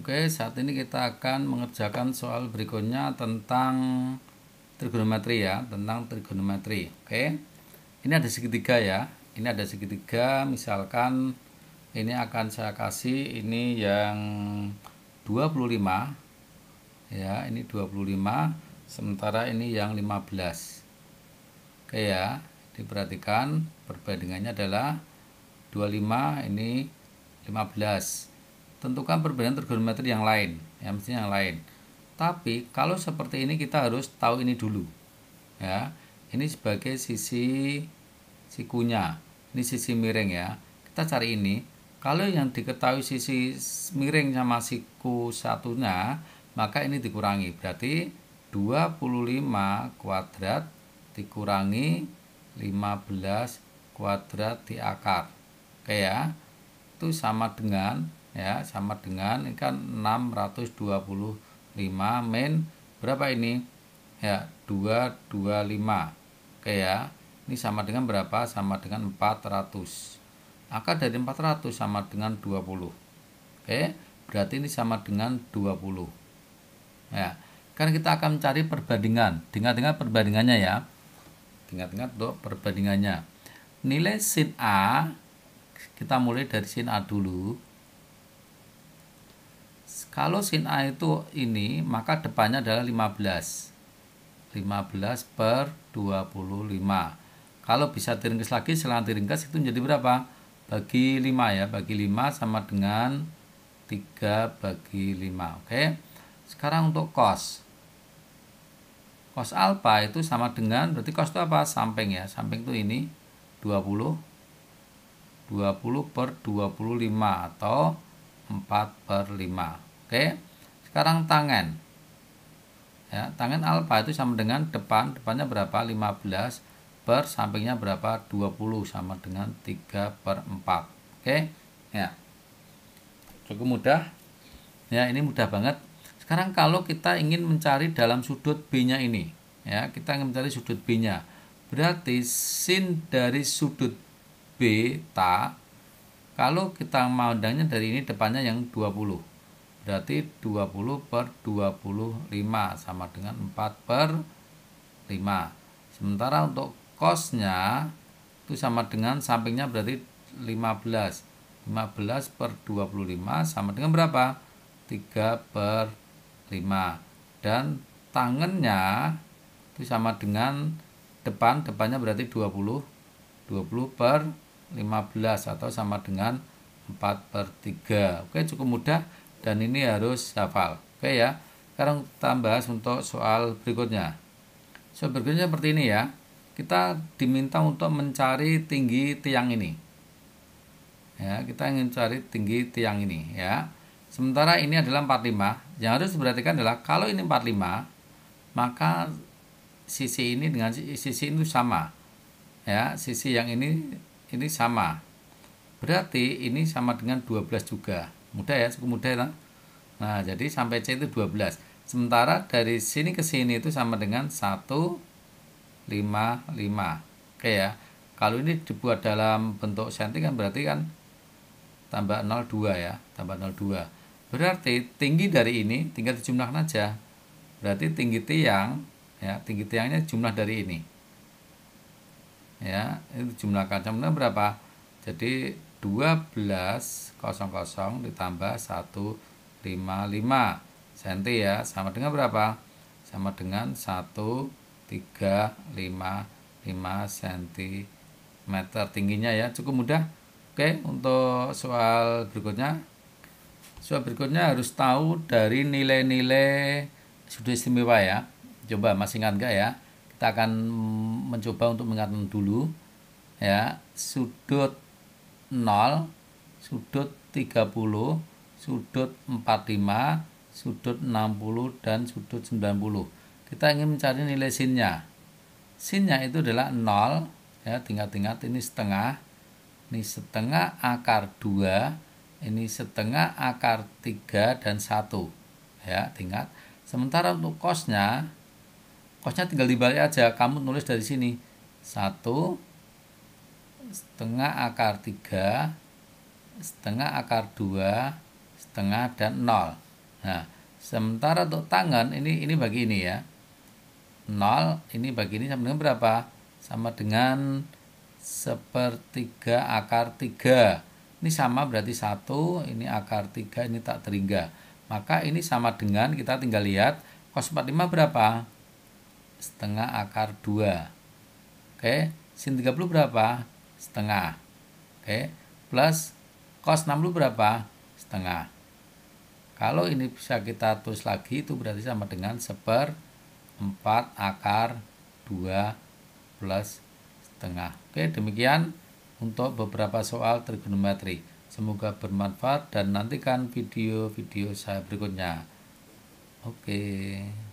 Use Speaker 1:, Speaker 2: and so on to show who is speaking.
Speaker 1: Oke, saat ini kita akan mengerjakan soal berikutnya tentang trigonometri ya, tentang trigonometri. Oke. Ini ada segitiga ya. Ini ada segitiga, misalkan ini akan saya kasih ini yang 25 ya, ini 25 sementara ini yang 15. Oke ya, diperhatikan perbandingannya adalah 25 ini 15 tentukan perbedaan trigonometri yang lain, ya mestinya yang lain. Tapi kalau seperti ini kita harus tahu ini dulu. Ya. Ini sebagai sisi sikunya. Ini sisi miring ya. Kita cari ini. Kalau yang diketahui sisi miring sama siku satunya, maka ini dikurangi. Berarti 25 kuadrat dikurangi 15 kuadrat diakar. Oke ya. Itu sama dengan ya sama dengan ini kan 625 min berapa ini ya 225 oke ya ini sama dengan berapa sama dengan 400 akar dari 400 sama dengan 20 oke berarti ini sama dengan 20 ya kan kita akan mencari perbandingan dengan dengan perbandingannya ya ingat-ingat untuk perbandingannya nilai sin A kita mulai dari sin A dulu kalau sin A itu ini, maka depannya adalah 15. 15 per 25. Kalau bisa diringkas lagi, selang diringkas itu menjadi berapa? Bagi 5 ya, bagi 5 sama dengan 3 bagi 5. Oke, sekarang untuk cos. Cos alpha itu sama dengan, berarti cos itu apa? Samping ya, samping itu ini 20. 20 per 25 atau 4 per 5. Oke. Sekarang tangan. Ya, tangan alfa itu sama dengan depan, depannya berapa? 15 per sampingnya berapa? 20 sama dengan 3 per 4. Oke. Ya. Cukup mudah. Ya, ini mudah banget. Sekarang kalau kita ingin mencari dalam sudut B-nya ini, ya, kita ingin mencari sudut B-nya. Berarti sin dari sudut beta kalau kita mandangnya dari ini depannya yang 20 berarti 20 per 25 sama dengan 4 per 5 sementara untuk kosnya itu sama dengan sampingnya berarti 15 15 per 25 sama dengan berapa 3 per 5 dan tangannya itu sama dengan depan depannya berarti 20 20 per 15 atau sama dengan 4 per 3 oke cukup mudah dan ini harus hafal. Oke ya. Sekarang kita bahas untuk soal berikutnya. Soal berikutnya seperti ini ya. Kita diminta untuk mencari tinggi tiang ini. Ya, kita ingin cari tinggi tiang ini ya. Sementara ini adalah 45. Yang harus diperhatikan adalah kalau ini 45, maka sisi ini dengan sisi itu sama. Ya, sisi yang ini ini sama Berarti ini sama dengan 12 juga. Mudah ya, cukup mudah ya. Nah, jadi sampai C itu 12. Sementara dari sini ke sini itu sama dengan 1, 5, 5. Oke ya. Kalau ini dibuat dalam bentuk senti kan berarti kan tambah 0,2 ya. Tambah 0,2. Berarti tinggi dari ini tinggal dijumlahkan aja. Berarti tinggi tiang ya, tinggi tiangnya jumlah dari ini ya itu jumlah kacangnya berapa jadi 12,00 ditambah 155 cm ya sama dengan berapa? sama dengan 1355 cm tingginya ya cukup mudah Oke untuk soal berikutnya soal berikutnya harus tahu dari nilai-nilai sudut istimewa ya coba masih ingat enggak ya kita akan mencoba untuk mengatakan dulu ya sudut 0 sudut 30 sudut 45 sudut 60 dan sudut 90 kita ingin mencari nilai sinnya sinnya itu adalah 0 ya tingkat-tingkat ini setengah ini setengah akar 2 ini setengah akar 3 dan 1 ya tingkat sementara untuk kosnya kosnya tinggal dibalik aja kamu nulis dari sini 1 setengah akar 3 setengah akar 2 setengah dan 0 nah sementara untuk tangan ini ini bagi ini ya 0 ini bagi ini sama dengan berapa sama dengan sepertiga akar 3 ini sama berarti satu ini akar 3 ini tak terhingga maka ini sama dengan kita tinggal lihat cos 45 berapa setengah akar 2 oke sin 30 berapa setengah. Oke, plus cos 60 berapa? Setengah. Kalau ini bisa kita tulis lagi itu berarti sama dengan seper 4 akar 2 plus setengah. Oke, demikian untuk beberapa soal trigonometri. Semoga bermanfaat dan nantikan video-video saya berikutnya. Oke. Okay.